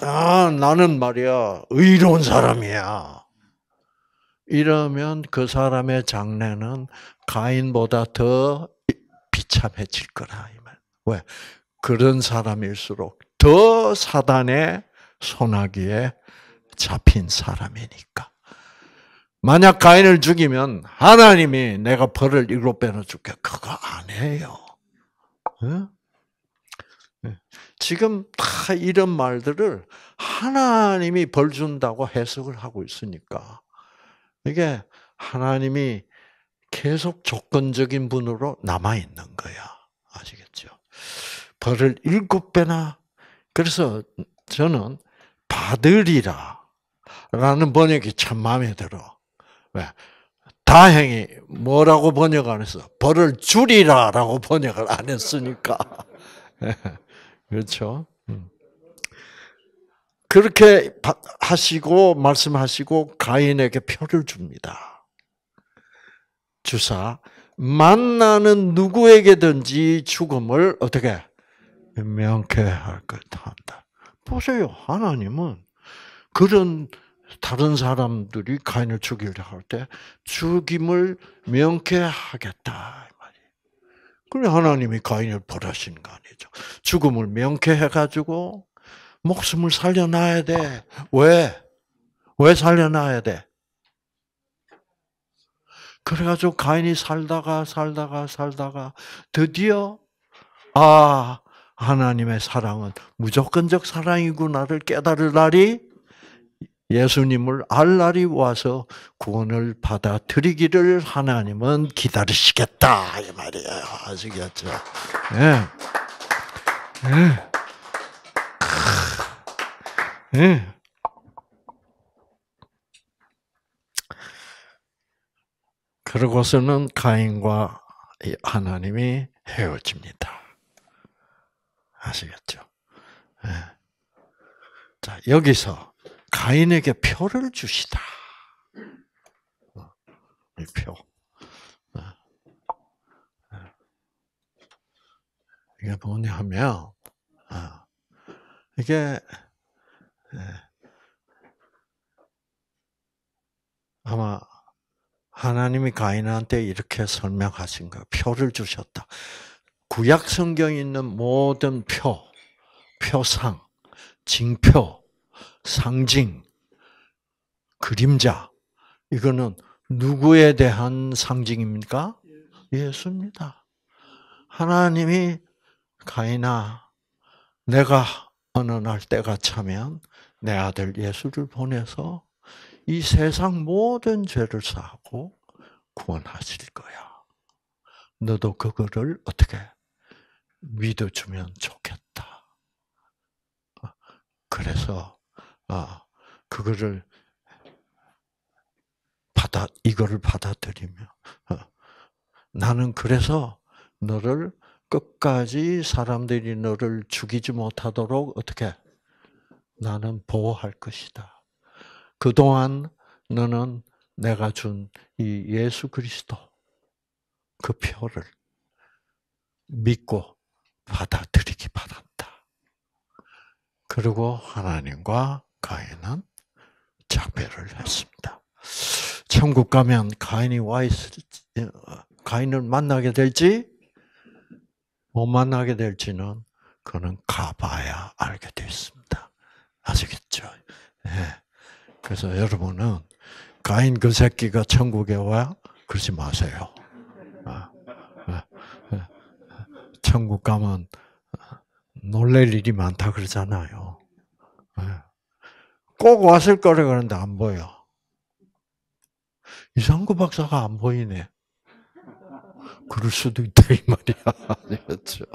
아 나는 말이야 의로운 사람이야. 이러면 그 사람의 장래는 가인보다 더 비참해질 거라 이 말. 왜 그런 사람일수록 더 사단의 소나기에 잡힌 사람이니까. 만약 가인을 죽이면 하나님이 내가 벌을 일곱 배나 줄게. 그거 안 해요. 예? 예. 지금 다 이런 말들을 하나님이 벌 준다고 해석을 하고 있으니까 이게 하나님이 계속 조건적인 분으로 남아 있는 거야. 아시겠죠? 벌을 일곱 배나 그래서 저는 받으리라 라는 번역이 참 마음에 들어. 왜? 다행히 뭐라고 번역 안 했어? 벌을 줄이라 라고 번역을 안 했으니까. 예, 그렇죠? 음. 그렇게 하시고 말씀하시고 가인에게 표를 줍니다. 주사 만나는 누구에게든지 죽음을 어떻게 명쾌할 것한다. 보세요. 하나님은 그런 다른 사람들이 가인을 죽이려 할 때 죽임을 명쾌하겠다 이 말이. 그래 하나님이 가인을 벌하신 거 아니죠. 죽음을 명쾌해 가지고 목숨을 살려놔야 돼. 왜? 왜 살려놔야 돼? 그래가지고 가인이 살다가 살다가 살다가 드디어 아 하나님의 사랑은 무조건적 사랑이구나를 깨달을 날이 예수님을 알 날이 와서 구원을 받아들이기를 하나님은 기다리시겠다 이 말이에요. 아시겠죠? 예. 예. 아, 예. 그러고서는 가인과 하나님이 헤어집니다. 아시겠죠? 예. 자 여기서 가인에게 표를 주시다. 이 표. 이게 뭐냐 면 아, 이게, 예, 아마 하나님이 가인한테 이렇게 설명하신 거 표를 주셨다. 구약 성경에 있는 모든 표, 표상, 징표, 상징, 그림자. 이거는 누구에 대한 상징입니까? 예수입니다. 하나님이 가인아, 내가 어느 날 때가 차면 내 아들 예수를 보내서 이 세상 모든 죄를 사하고 구원하실 거야. 너도 그거를 어떻게 믿어주면 좋겠다. 그래서 아, 그거를 받아, 이거를 받아들이며, 어, 나는 그래서 너를 끝까지 사람들이 너를 죽이지 못하도록 어떻게 나는 보호할 것이다. 그동안 너는 내가 준 이 예수 그리스도 그 표를 믿고 받아들이기 바란다. 그리고 하나님과 가인은 자배를 했습니다. 천국 가면 가인이 와 있을 어, 가인을 만나게 될지 못 만나게 될지는 그는 가봐야 알게 되어 습니다 아시겠죠? 네. 그래서 여러분은 가인 그 새끼가 천국에 와 그러지 마세요. 아, 아, 아, 천국 가면 어, 놀랄 일이 많다 그러잖아요. 예. 꼭 왔을 거라 그러는데 안 보여. 이상구 박사가 안 보이네. 그럴 수도 있다 이 말이야. 그렇죠.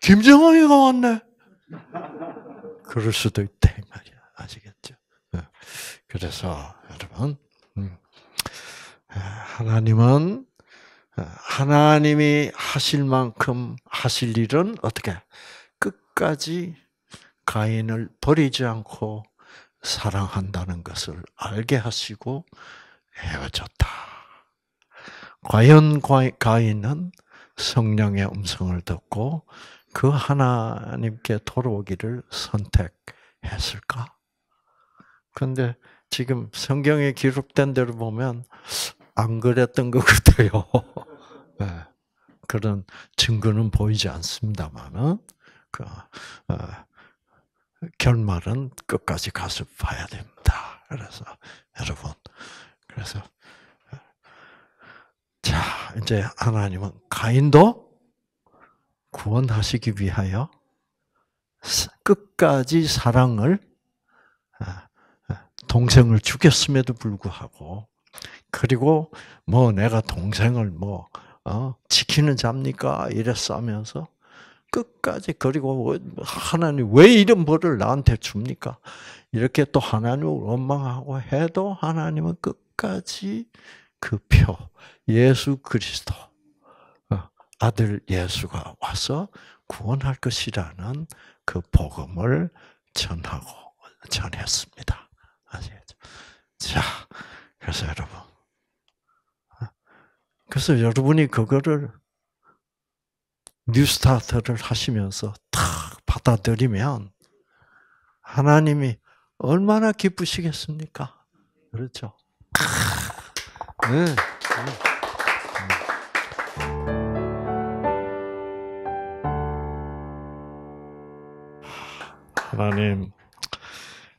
김정은이가 왔네. 그럴 수도 있다 이 말이야. 아시겠죠? 예. 그래서 여러분 음, 예, 하나님은 예, 하나님이 하실 만큼 하실 일은 어떻게 끝까지 가인을 버리지 않고 사랑한다는 것을 알게 하시고 헤어졌다. 과연 가인은 성령의 음성을 듣고 그 하나님께 돌아오기를 선택했을까? 근데 지금 성경에 기록된 대로 보면 안 그랬던 것 같아요. 네. 그런 증거는 보이지 않습니다만은 그, 어, 결말은 끝까지 가서 봐야 됩니다. 그래서 여러분, 그래서 자 이제 하나님은 가인도 구원하시기 위하여 끝까지 사랑을 아, 아, 동생을 죽였음에도 불구하고 그리고 뭐 내가 동생을 뭐 어, 지키는 자입니까 이랬어 하면서 끝까지 그리고 뭐 하나님 왜 이런 벌을 나한테 줍니까? 이렇게 또 하나님을 원망하고 해도 하나님은 끝까지 그 표, 예수 그리스도, 어, 아들 예수가 와서 구원할 것이라는 그 복음을 전하고, 전했습니다. 아시겠죠? 자, 그래서 여러분. 어, 그래서 여러분이 그거를 뉴스타트를 하시면서 탁 받아들이면 하나님이 얼마나 기쁘시겠습니까? 그렇죠. 아, 네. 네. 하나님,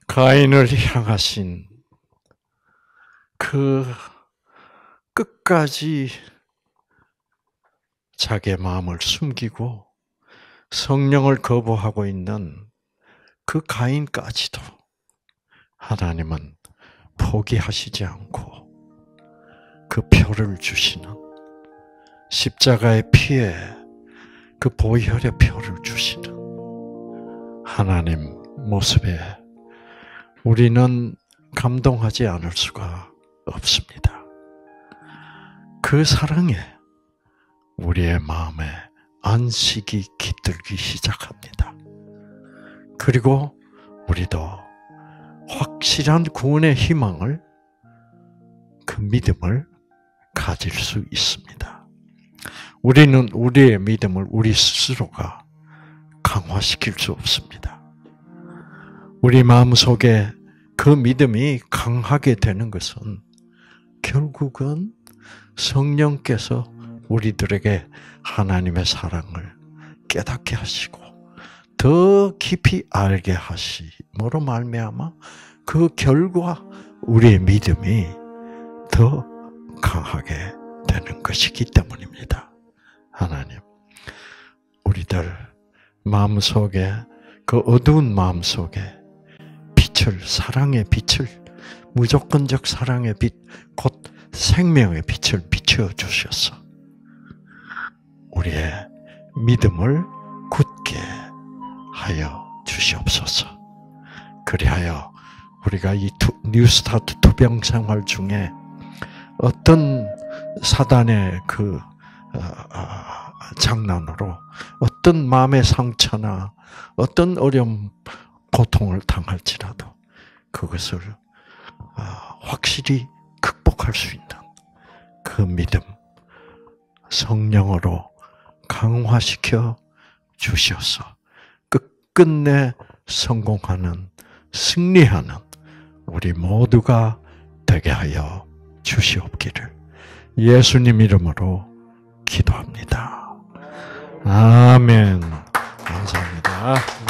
가인을 향하신 그 끝까지 자기의 마음을 숨기고 성령을 거부하고 있는 그 가인까지도 하나님은 포기하시지 않고 그 표를 주시는 십자가의 피에 그 보혈의 표를 주시는 하나님 모습에 우리는 감동하지 않을 수가 없습니다. 그 사랑에 우리의 마음에 안식이 깃들기 시작합니다. 그리고 우리도 확실한 구원의 희망을 그 믿음을 가질 수 있습니다. 우리는 우리의 믿음을 우리 스스로가 강화시킬 수 없습니다. 우리 마음 속에 그 믿음이 강하게 되는 것은 결국은 성령께서 우리들에게 하나님의 사랑을 깨닫게 하시고 더 깊이 알게 하시므로 말미암아 그 결과 우리의 믿음이 더 강하게 되는 것이기 때문입니다. 하나님, 우리들 마음속에 그 어두운 마음속에 빛을 사랑의 빛을 무조건적 사랑의 빛, 곧 생명의 빛을 비추 주셔서 우리의 믿음을 굳게 하여 주시옵소서. 그리하여 우리가 이 뉴스타트 투병 생활 중에 어떤 사단의 그 어, 어, 장난으로 어떤 마음의 상처나 어떤 어려움, 고통을 당할지라도 그것을 어, 확실히 극복할 수 있는 그 믿음, 성령으로 강화시켜 주셔서 끝끝내 성공하는 승리하는 우리 모두가 되게 하여 주시옵기를 예수님 이름으로 기도합니다. 아멘. 감사합니다.